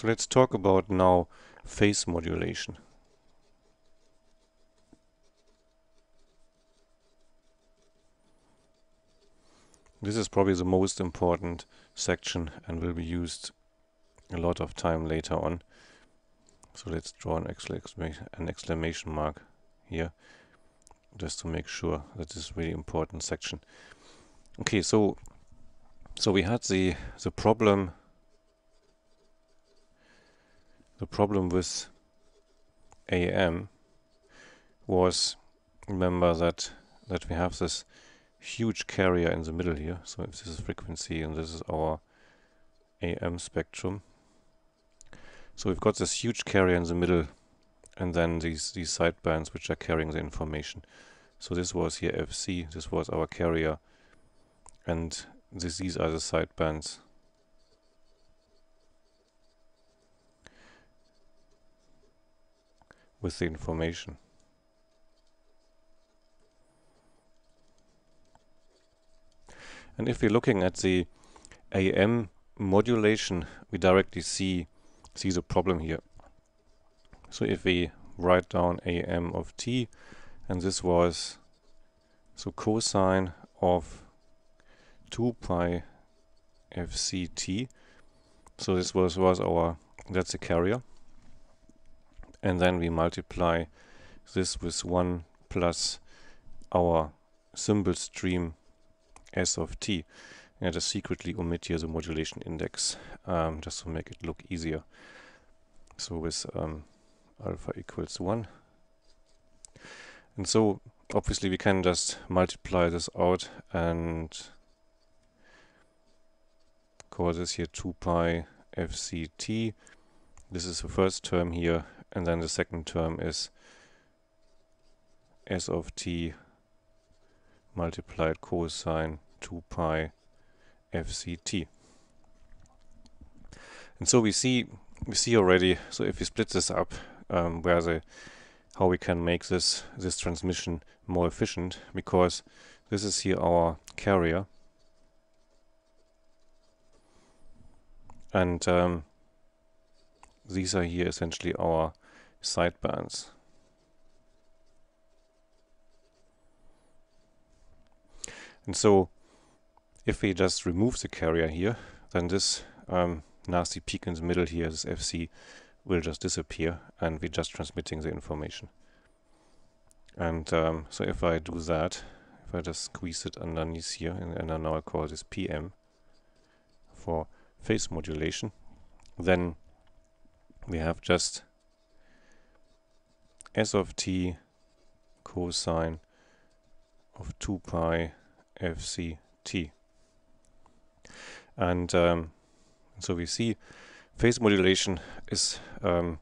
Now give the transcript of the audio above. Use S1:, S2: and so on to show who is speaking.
S1: So let's talk about now phase modulation. This is probably the most important section and will be used a lot of time later on. So let's draw an, exclamation, an exclamation mark here just to make sure that this really important section. Okay, so so we had the the problem the problem with AM was, remember that, that we have this huge carrier in the middle here. So if this is frequency and this is our AM spectrum. So we've got this huge carrier in the middle and then these, these sidebands which are carrying the information. So this was here FC, this was our carrier and this, these are the sidebands with the information. And if we're looking at the AM modulation, we directly see, see the problem here. So if we write down AM of t, and this was so cosine of 2 pi fct. So this was, was our, that's the carrier and then we multiply this with 1 plus our symbol stream s of t. And I just secretly omit here the modulation index um, just to make it look easier. So with um, alpha equals 1. And so obviously we can just multiply this out and call this here 2 pi fct. This is the first term here and then the second term is s of t multiplied cosine 2 pi fct. And so we see we see already, so if we split this up, um, where the how we can make this this transmission more efficient because this is here our carrier and um, these are here essentially our Sidebands, And so if we just remove the carrier here, then this um, nasty peak in the middle here, this FC, will just disappear and we're just transmitting the information. And um, so if I do that, if I just squeeze it underneath here, and, and now I call this PM for phase modulation, then we have just s of t cosine of 2 pi fct. And um, so we see phase modulation is um,